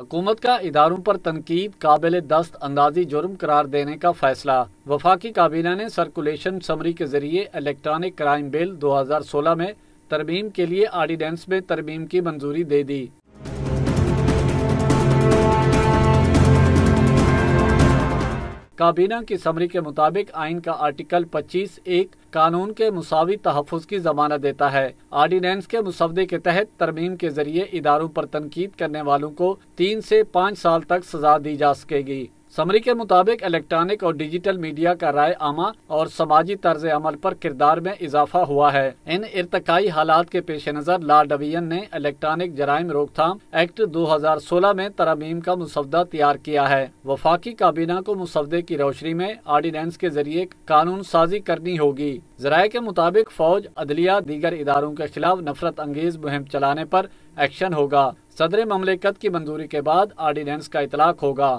हुकूमत का इदारों पर तनकीद काबिल दस्त अंदाजी जुर्म करार देने का फैसला वफाकी काबीना ने सर्कुलेशन समरी के जरिए इलेक्ट्रॉनिक क्राइम बिल 2016 में तरमीम के लिए आर्डिनेंस में तरमीम की मंजूरी दे दी काबीना की समरी के मुताबिक आइन का आर्टिकल 25 एक कानून के मुसावी तहफ़ की जमानत देता है आर्डीनेंस के मुसवदे के तहत तरमीम के जरिए इदारों पर तनकीद करने वालों को तीन से पाँच साल तक सजा दी जा सकेगी समरी के मुताबिक इलेक्ट्रॉनिक और डिजिटल मीडिया का राय आमा और समाजी तर्ज अमल पर किरदार में इजाफा हुआ है इन इरतकाई हालात के पेश नज़र लाल डिवीजन ने इलेक्ट्रॉनिक जराइम रोकथाम एक्ट 2016 में तरमीम का मुसवदा तैयार किया है वफाकी काबीना को मुसवदे की रोशनी में आर्डीनेंस के जरिए कानून साजी करनी होगी जराये के मुताबिक फौज अदलिया दीगर इदारों के खिलाफ नफरत अंगेज मुहिम चलाने पर एक्शन होगा सदर ममलिकत की मंजूरी के बाद आर्डीनेंस का इतलाक होगा